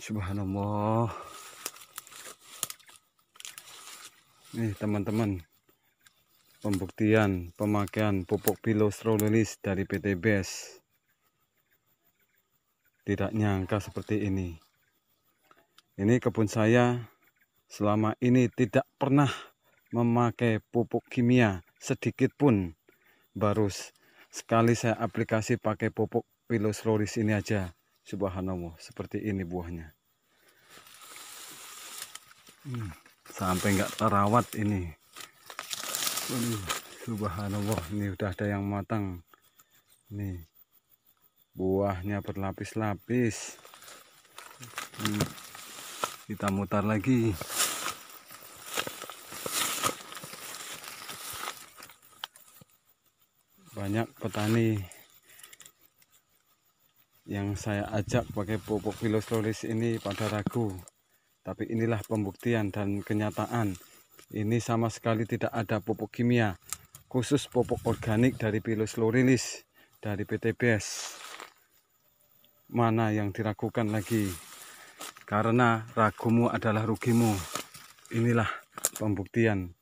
subhanallah nih teman-teman pembuktian pemakaian pupuk pilostrolilis dari PT BES tidak nyangka seperti ini ini kebun saya selama ini tidak pernah memakai pupuk kimia sedikit pun baru sekali saya aplikasi pakai pupuk pilos ini aja subhanallah seperti ini buahnya hmm, sampai nggak terawat ini Aduh, subhanallah ini udah ada yang matang nih buahnya berlapis-lapis hmm, kita mutar lagi banyak petani yang saya ajak pakai pupuk filosloris ini pada ragu tapi inilah pembuktian dan kenyataan ini sama sekali tidak ada pupuk kimia khusus pupuk organik dari lorilis dari PTBS mana yang diragukan lagi karena ragumu adalah rugimu inilah pembuktian